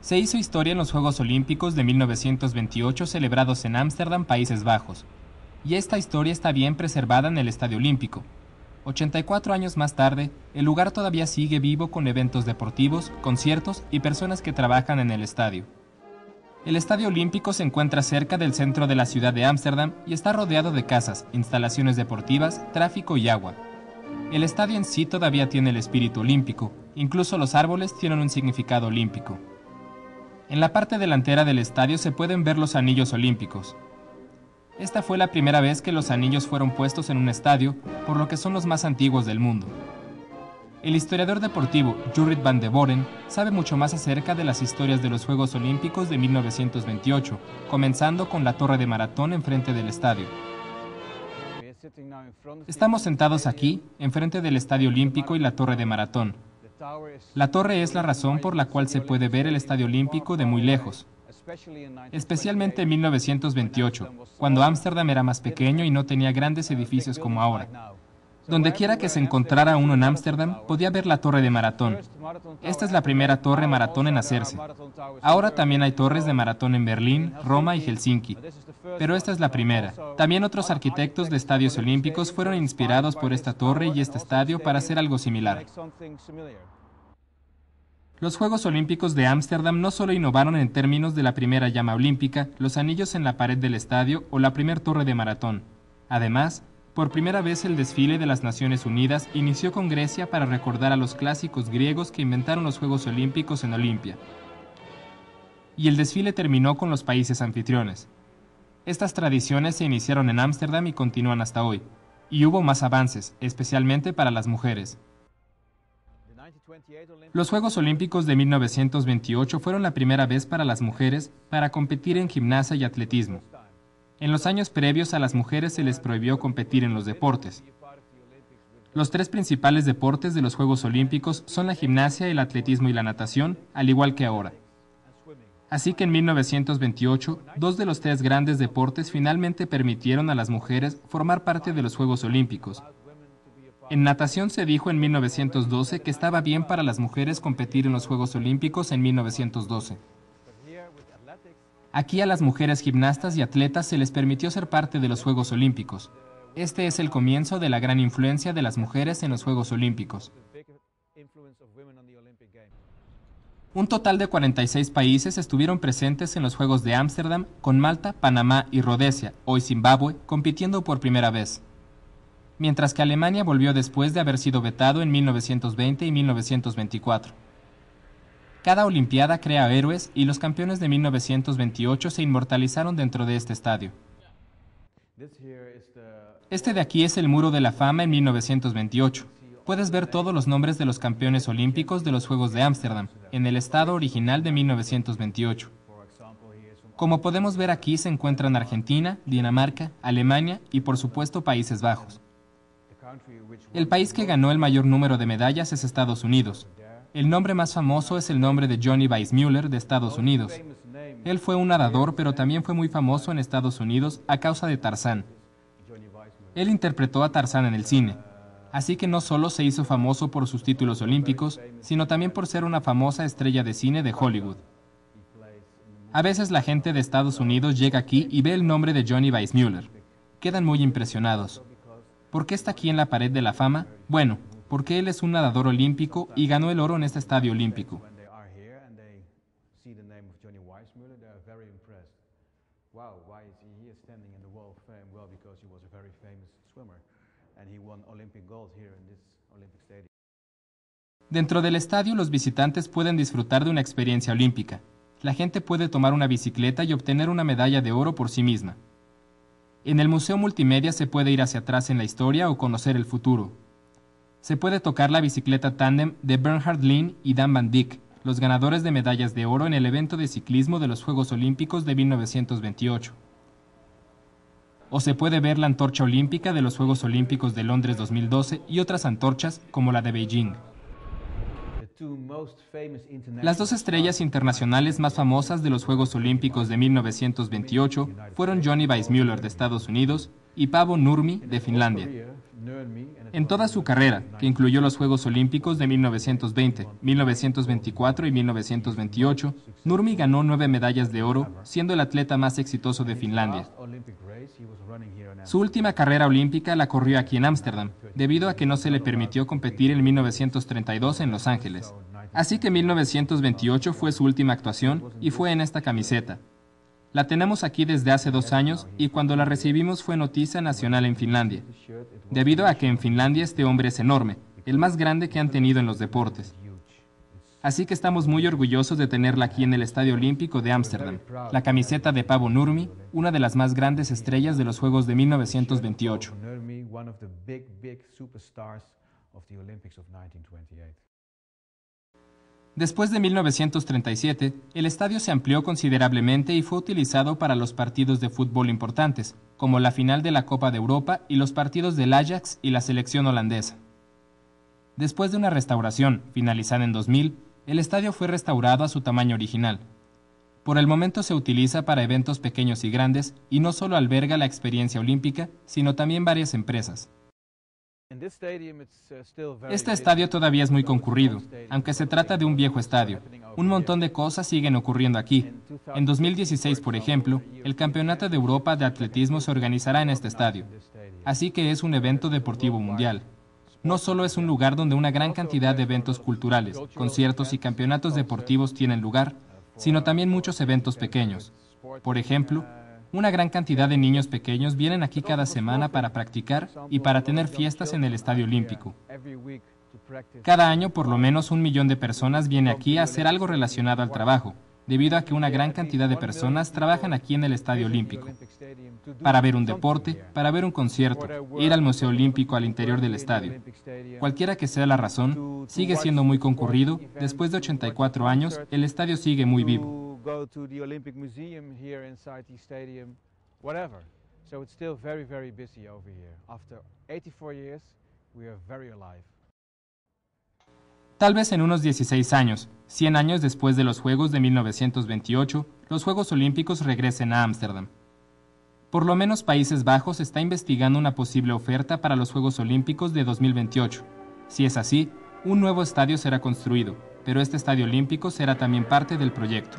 Se hizo historia en los Juegos Olímpicos de 1928 celebrados en Ámsterdam, Países Bajos, y esta historia está bien preservada en el Estadio Olímpico. 84 años más tarde, el lugar todavía sigue vivo con eventos deportivos, conciertos y personas que trabajan en el estadio. El Estadio Olímpico se encuentra cerca del centro de la ciudad de Ámsterdam y está rodeado de casas, instalaciones deportivas, tráfico y agua. El estadio en sí todavía tiene el espíritu olímpico, incluso los árboles tienen un significado olímpico. En la parte delantera del estadio se pueden ver los anillos olímpicos. Esta fue la primera vez que los anillos fueron puestos en un estadio, por lo que son los más antiguos del mundo. El historiador deportivo Jurrit van de Boren sabe mucho más acerca de las historias de los Juegos Olímpicos de 1928, comenzando con la torre de maratón enfrente del estadio. Estamos sentados aquí, enfrente del Estadio Olímpico y la torre de maratón, la torre es la razón por la cual se puede ver el Estadio Olímpico de muy lejos, especialmente en 1928, cuando Ámsterdam era más pequeño y no tenía grandes edificios como ahora. Donde quiera que se encontrara uno en Ámsterdam, podía ver la torre de maratón. Esta es la primera torre maratón en hacerse. Ahora también hay torres de maratón en Berlín, Roma y Helsinki. Pero esta es la primera. También otros arquitectos de estadios olímpicos fueron inspirados por esta torre y este estadio para hacer algo similar. Los Juegos Olímpicos de Ámsterdam no solo innovaron en términos de la primera llama olímpica, los anillos en la pared del estadio o la primera torre de maratón. Además, por primera vez el desfile de las Naciones Unidas inició con Grecia para recordar a los clásicos griegos que inventaron los Juegos Olímpicos en Olimpia. Y el desfile terminó con los países anfitriones. Estas tradiciones se iniciaron en Ámsterdam y continúan hasta hoy, y hubo más avances, especialmente para las mujeres. Los Juegos Olímpicos de 1928 fueron la primera vez para las mujeres para competir en gimnasia y atletismo. En los años previos a las mujeres se les prohibió competir en los deportes. Los tres principales deportes de los Juegos Olímpicos son la gimnasia, el atletismo y la natación, al igual que ahora. Así que en 1928, dos de los tres grandes deportes finalmente permitieron a las mujeres formar parte de los Juegos Olímpicos. En natación se dijo en 1912 que estaba bien para las mujeres competir en los Juegos Olímpicos en 1912. Aquí a las mujeres gimnastas y atletas se les permitió ser parte de los Juegos Olímpicos. Este es el comienzo de la gran influencia de las mujeres en los Juegos Olímpicos. Un total de 46 países estuvieron presentes en los Juegos de Ámsterdam, con Malta, Panamá y Rodesia, hoy Zimbabue, compitiendo por primera vez. Mientras que Alemania volvió después de haber sido vetado en 1920 y 1924. Cada Olimpiada crea héroes y los campeones de 1928 se inmortalizaron dentro de este estadio. Este de aquí es el Muro de la Fama en 1928. Puedes ver todos los nombres de los campeones olímpicos de los Juegos de Ámsterdam, en el estado original de 1928. Como podemos ver aquí se encuentran Argentina, Dinamarca, Alemania y por supuesto Países Bajos. El país que ganó el mayor número de medallas es Estados Unidos, el nombre más famoso es el nombre de Johnny Weissmuller de Estados Unidos. Él fue un nadador, pero también fue muy famoso en Estados Unidos a causa de Tarzán. Él interpretó a Tarzán en el cine, así que no solo se hizo famoso por sus títulos olímpicos, sino también por ser una famosa estrella de cine de Hollywood. A veces la gente de Estados Unidos llega aquí y ve el nombre de Johnny Weissmuller. Quedan muy impresionados. ¿Por qué está aquí en la pared de la fama? Bueno, porque él es un nadador olímpico y ganó el oro en este estadio olímpico. Dentro del estadio los visitantes pueden disfrutar de una experiencia olímpica. La gente puede tomar una bicicleta y obtener una medalla de oro por sí misma. En el Museo Multimedia se puede ir hacia atrás en la historia o conocer el futuro, se puede tocar la bicicleta tándem de Bernhard Lynn y Dan Van Dyck, los ganadores de medallas de oro en el evento de ciclismo de los Juegos Olímpicos de 1928. O se puede ver la antorcha olímpica de los Juegos Olímpicos de Londres 2012 y otras antorchas como la de Beijing. Las dos estrellas internacionales más famosas de los Juegos Olímpicos de 1928 fueron Johnny Weissmuller de Estados Unidos y Pavo Nurmi de Finlandia. En toda su carrera, que incluyó los Juegos Olímpicos de 1920, 1924 y 1928, Nurmi ganó nueve medallas de oro, siendo el atleta más exitoso de Finlandia. Su última carrera olímpica la corrió aquí en Ámsterdam, debido a que no se le permitió competir en 1932 en Los Ángeles. Así que 1928 fue su última actuación y fue en esta camiseta, la tenemos aquí desde hace dos años y cuando la recibimos fue noticia nacional en Finlandia, debido a que en Finlandia este hombre es enorme, el más grande que han tenido en los deportes. Así que estamos muy orgullosos de tenerla aquí en el Estadio Olímpico de Ámsterdam, la camiseta de Pavo Nurmi, una de las más grandes estrellas de los Juegos de 1928. Después de 1937, el estadio se amplió considerablemente y fue utilizado para los partidos de fútbol importantes, como la final de la Copa de Europa y los partidos del Ajax y la selección holandesa. Después de una restauración, finalizada en 2000, el estadio fue restaurado a su tamaño original. Por el momento se utiliza para eventos pequeños y grandes y no solo alberga la experiencia olímpica, sino también varias empresas. Uh, este estadio todavía es muy concurrido, aunque se trata de un viejo estadio, un montón de cosas siguen ocurriendo aquí. En 2016, por ejemplo, el Campeonato de Europa de Atletismo se organizará en este estadio. Así que es un evento deportivo mundial. No solo es un lugar donde una gran cantidad de eventos culturales, conciertos y campeonatos deportivos tienen lugar, sino también muchos eventos pequeños. Por ejemplo, una gran cantidad de niños pequeños vienen aquí cada semana para practicar y para tener fiestas en el Estadio Olímpico. Cada año por lo menos un millón de personas viene aquí a hacer algo relacionado al trabajo, debido a que una gran cantidad de personas trabajan aquí en el Estadio Olímpico, para ver un deporte, para ver un concierto, ir al Museo Olímpico al interior del estadio. Cualquiera que sea la razón, sigue siendo muy concurrido, después de 84 años, el estadio sigue muy vivo. Tal vez en unos 16 años, 100 años después de los Juegos de 1928, los Juegos Olímpicos regresen a Ámsterdam. Por lo menos Países Bajos está investigando una posible oferta para los Juegos Olímpicos de 2028. Si es así, un nuevo estadio será construido, pero este estadio olímpico será también parte del proyecto.